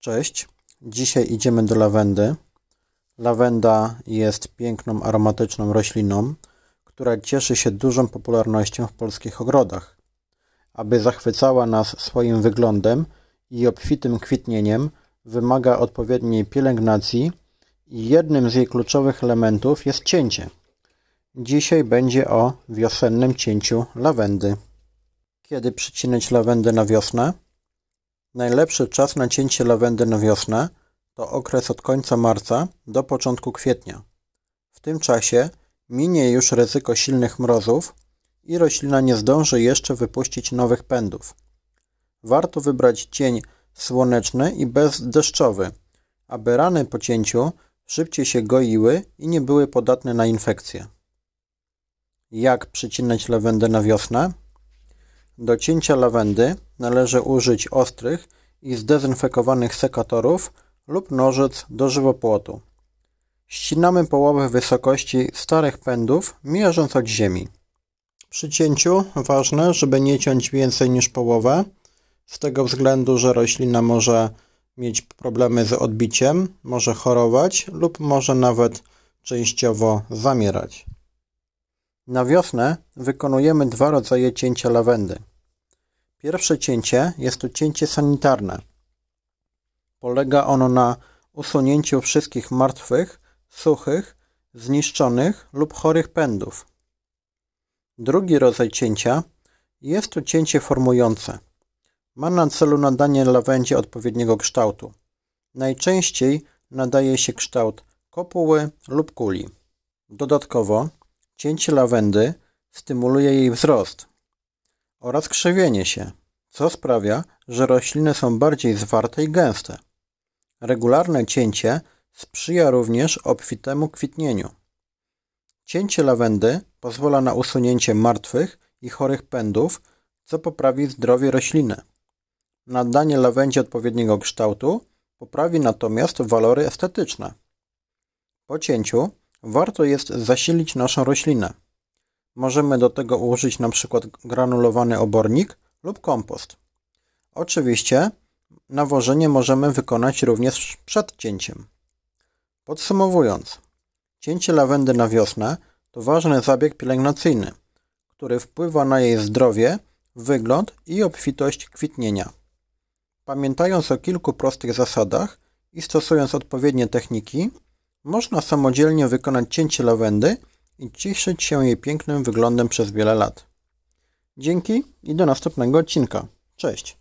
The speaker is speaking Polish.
Cześć, dzisiaj idziemy do lawendy. Lawenda jest piękną, aromatyczną rośliną, która cieszy się dużą popularnością w polskich ogrodach. Aby zachwycała nas swoim wyglądem i obfitym kwitnieniem, wymaga odpowiedniej pielęgnacji i jednym z jej kluczowych elementów jest cięcie. Dzisiaj będzie o wiosennym cięciu lawendy. Kiedy przycinać lawendę na wiosnę? Najlepszy czas na cięcie lawendy na wiosnę to okres od końca marca do początku kwietnia. W tym czasie minie już ryzyko silnych mrozów i roślina nie zdąży jeszcze wypuścić nowych pędów. Warto wybrać cień słoneczny i bezdeszczowy, aby rany po cięciu szybciej się goiły i nie były podatne na infekcje. Jak przycinać lawendę na wiosnę? Do cięcia lawendy należy użyć ostrych i zdezynfekowanych sekatorów lub nożyc do żywopłotu. Ścinamy połowę wysokości starych pędów, mierząc od ziemi. Przy cięciu ważne, żeby nie ciąć więcej niż połowę, z tego względu, że roślina może mieć problemy z odbiciem, może chorować lub może nawet częściowo zamierać. Na wiosnę wykonujemy dwa rodzaje cięcia lawendy. Pierwsze cięcie jest to cięcie sanitarne. Polega ono na usunięciu wszystkich martwych, suchych, zniszczonych lub chorych pędów. Drugi rodzaj cięcia jest to cięcie formujące. Ma na celu nadanie lawędzie odpowiedniego kształtu. Najczęściej nadaje się kształt kopuły lub kuli. Dodatkowo cięcie lawendy stymuluje jej wzrost, oraz krzewienie się, co sprawia, że rośliny są bardziej zwarte i gęste. Regularne cięcie sprzyja również obfitemu kwitnieniu. Cięcie lawendy pozwala na usunięcie martwych i chorych pędów, co poprawi zdrowie rośliny. Nadanie lawendzie odpowiedniego kształtu poprawi natomiast walory estetyczne. Po cięciu warto jest zasilić naszą roślinę. Możemy do tego użyć na przykład granulowany obornik lub kompost. Oczywiście nawożenie możemy wykonać również przed cięciem. Podsumowując, cięcie lawendy na wiosnę to ważny zabieg pielęgnacyjny, który wpływa na jej zdrowie, wygląd i obfitość kwitnienia. Pamiętając o kilku prostych zasadach i stosując odpowiednie techniki, można samodzielnie wykonać cięcie lawendy i cieszyć się jej pięknym wyglądem przez wiele lat. Dzięki i do następnego odcinka. Cześć!